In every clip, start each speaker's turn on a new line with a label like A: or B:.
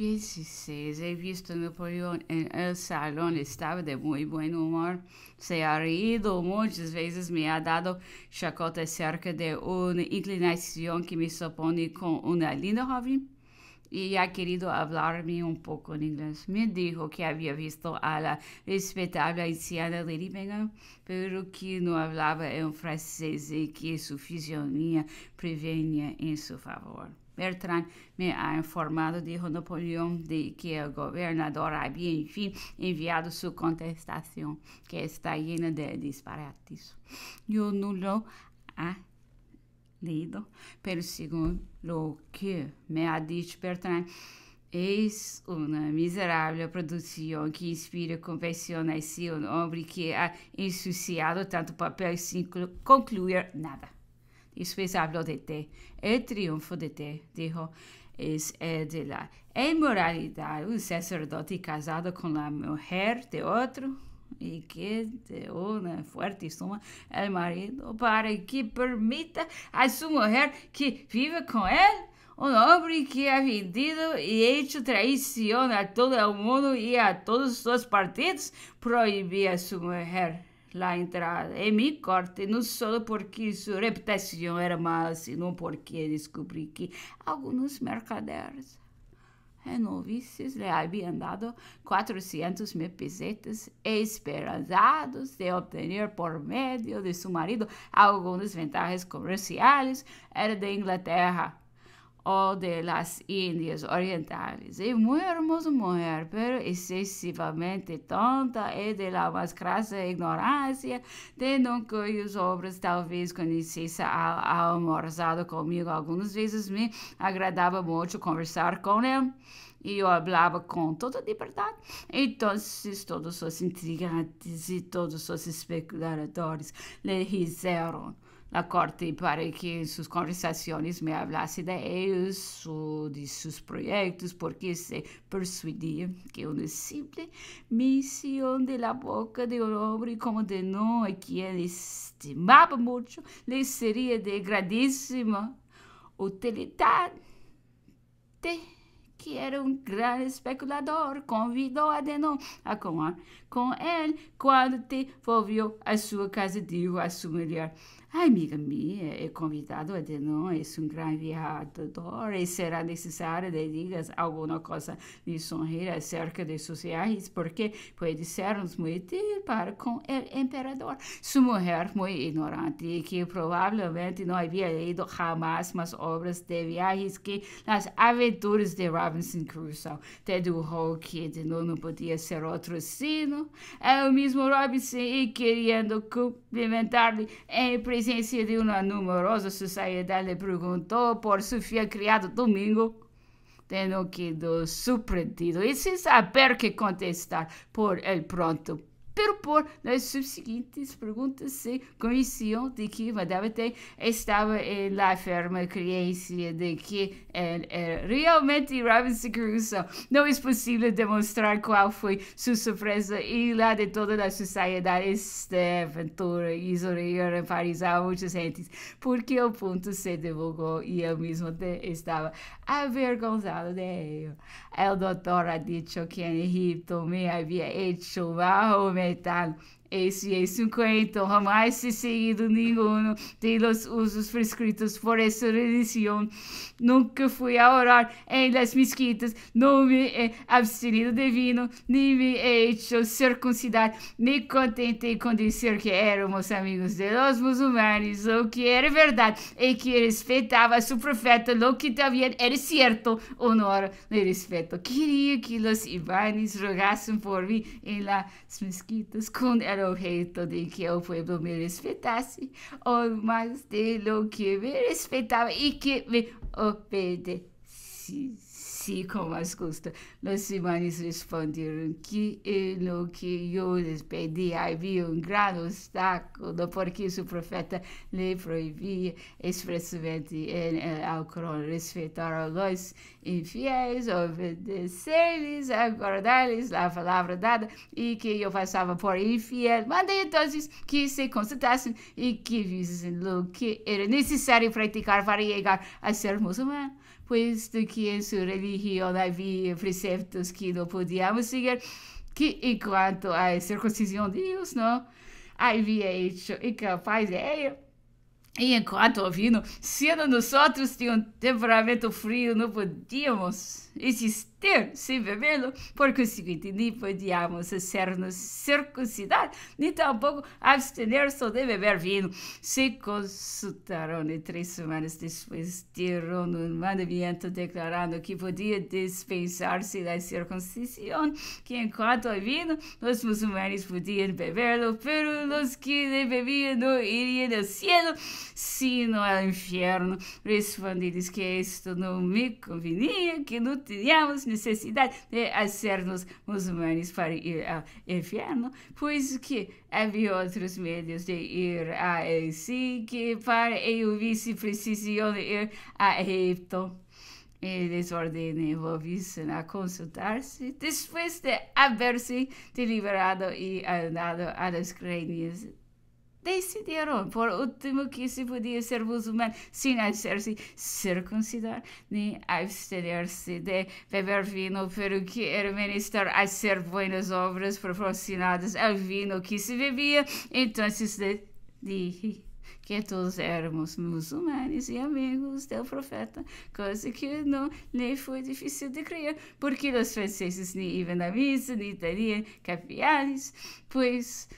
A: 16 he visto Napoleón en el salón, estaba de muy buen humor, se ha reído muchas veces, me ha dado chacota cerca de una inclinación que me supone con una linda joven y ha querido hablarme un poco en inglés. Me dijo que había visto a la respetable anciana de Libega, pero que no hablaba en francés y que su fisionomía prevenía en su favor. Bertrand me ha informado, dijo Napoleón, de que el gobernador había, en fin, enviado su contestación, que está llena de disparates. Yo no lo ha leído, pero según lo que me ha dicho Bertrand, é uma miserável produção que inspira convencionais e um homem que ha ensuciado tanto papel sem concluir nada a hablo de T. El triunfo de T, dijo, es el de la inmoralidad. Un sacerdote casado con la mujer de otro y que de una fuerte suma al marido para que permita a su mujer que viva con él. Un hombre que ha vendido y hecho traición a todo el mundo y a todos los partidos prohibía a su mujer lá entrada e mi corte, não só porque sua reputação era má, sino porque descobri que alguns mercaderes renovices lhe haviam dado 400 mil pesetas esperançados de obter por meio de seu marido algumas vantagens comerciais. Era de Inglaterra o de las Indias Orientales y muy hermosa mujer, pero excesivamente tonta y eh, de la más crasa ignorancia, tendo cuyos obras talvez conhecesse al almorzado comigo algumas vezes, me agradava muito conversar com ele. e eu falava com toda liberdade. Então, todos os intrigantes e todos os especuladores lhe disseram. La Corte para que em suas conversações me hablasse de eles ou de seus projetos, porque se persuadia que uma simples missão de la boca de um homem como Denon, a ele estimava muito, lhe seria de grandísima te que era um grande especulador, convidou a Denon a comer com ele quando te volviu a sua casa, digo a sua mulher. A amiga minha é convidada de é um grande viajador e será necessário que digas alguma coisa lisonjeira acerca de suas viagens, porque pode ser-nos muito útil para com o imperador. Sua mulher, muito ignorante, que provavelmente não havia lido jamais mais obras de viagens que Nas Aventuras de Robinson Crusoe, dedurou que de não podia ser outro sino, é o mesmo Robinson e querendo cumprimentar-lhe em presença de uma numerosa sociedade perguntou por Sofia criado domingo, tendo que do surpreendido e sem saber que contestar por ele pronto Pero por nas subsiguientes perguntas se conheciam de que Madame T estava em la ferma crença de que ele é, era é realmente Robinson Crusoe. Não é possível demonstrar qual foi sua surpresa e lá de toda a sociedade esta aventura isoleira enfarizava muitas gentes, porque o ponto se divulgou e eu mesmo estava avergonzado de O doutor doctor ha dicho que em Egipto me havia hecho bajo tal. Esse é 50, jamais se seguido ninguno dos los usos prescritos por essa religião. Nunca fui a orar em las mesquitas, não me he é abstenido de vino, nem me he é hecho circuncidar. Me contentei com dizer que éramos amigos de los musulmanes, o que era verdade, e é que respeitava a seu profeta, lo que também era certo, honor e respeito. Queria que los ibanes rogassem por mim em las mesquitas com para o reino de que o povo me respeitasse, ou mais de lo que me respeitava e que me obedecesse si, com mais gusto. Os irmãos responderam que en lo que eu lhes pedi havia um grande obstáculo porque o profeta proibia expressamente expresamente eh, eh, ao el respeitar os infiéis, obedecer-lhes, aguardar-lhes a palavra dada e que eu passava por infiel. Mandei então que se consultassem e que vissem o que era necessário praticar para chegar a ser muçulmano puesto que em sua religião havia preceptos que não podíamos seguir, que enquanto a circuncisão de Deus não Havia hecho incapaz de é, ello. E enquanto o vino, sendo nós outros de um temperamento frio, não podíamos existir ter sem bebê-lo, porque o seguinte, nem podíamos ser circuncidar, nem tampouco abstener-se de beber vinho. Se consultaram e três semanas depois tiram um mandamento declarando que podia dispensar-se da circuncisão, que enquanto o vinho, os muçulmanos podiam bebê-lo, mas os que bebiam não iriam ao cielo, sino ao inferno. Respondi-lhes que isto não me convenia, que não tínhamos necessidade de né, hacernos muçulmanos para ir ao inferno, pois que havia outros meios de ir a si que para eu vice precisam ir a Egipto. Eles que a consultar-se depois de haver-se deliberado e andado a las decidiram. Por último, que se podia ser muçulmano sem ser se circuncidar, nem abster-se de beber vinho, pelo que era menester a ser boas obras proporcionadas ao vinho que se bebia. Então se disse que todos éramos muçulmanos e amigos do profeta, coisa que não lhe né, foi difícil de crer, porque os franceses nem iam à missa, nem teriam capiares, pois...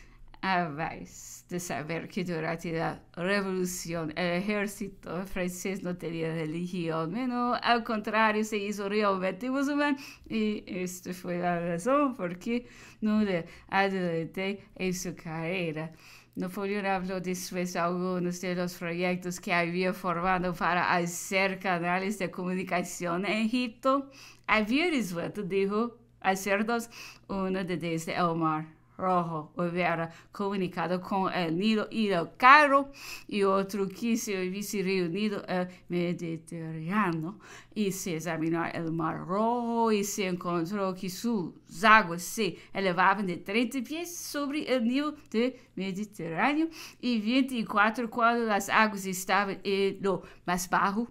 A: habéis de saber que durante la revolución el ejército francés no tenía religión, al contrario se hizo realmente musulmán y esta fue la razón por que no le adelanté en su carrera. Napoleón habló después de algunos de los proyectos que había formado para hacer canales de comunicación en Egipto. Había resuelto, dijo, hacer dos, uno desde el mar. Rojo houvera comunicado com o eh, Nilo e o Cairo e outro que se houvesse reunido o eh, Mediterrâneo e se examinou o Mar Rojo e se encontrou que suas águas se elevavam de 30 pés sobre o nível do Mediterrâneo e 24 quando as águas estavam em eh, lo mais baixo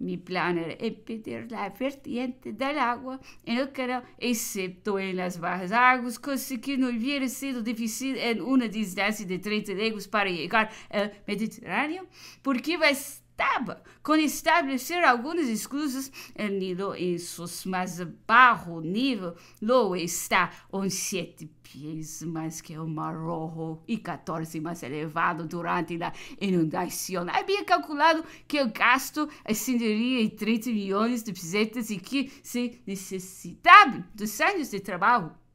A: mi plan era pedir la vertiente del agua en el canal, excepto en las bajas aguas, cosa que no hubiera sido difícil en una distancia de 30 leguas para llegar al Mediterráneo, porque bastante estaba, com estabelecer algunas excusas, el em seus mais más nível lo está, un siete pies mais que o Mar Rojo e 14 mais elevado durante a inundação. Havia calculado que o gasto ascenderia em 30 milhões de pesetas e que, se necessitava dos anos de trabalho